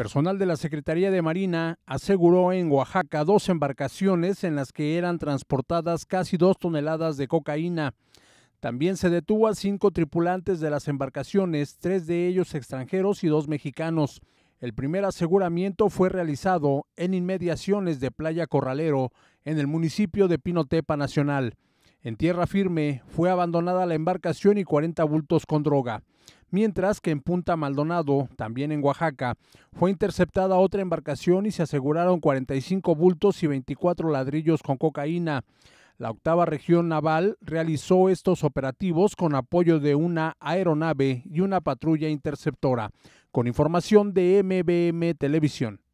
Personal de la Secretaría de Marina aseguró en Oaxaca dos embarcaciones en las que eran transportadas casi dos toneladas de cocaína. También se detuvo a cinco tripulantes de las embarcaciones, tres de ellos extranjeros y dos mexicanos. El primer aseguramiento fue realizado en inmediaciones de Playa Corralero, en el municipio de Pinotepa Nacional. En tierra firme fue abandonada la embarcación y 40 bultos con droga mientras que en Punta Maldonado, también en Oaxaca, fue interceptada otra embarcación y se aseguraron 45 bultos y 24 ladrillos con cocaína. La octava región naval realizó estos operativos con apoyo de una aeronave y una patrulla interceptora. Con información de MBM Televisión.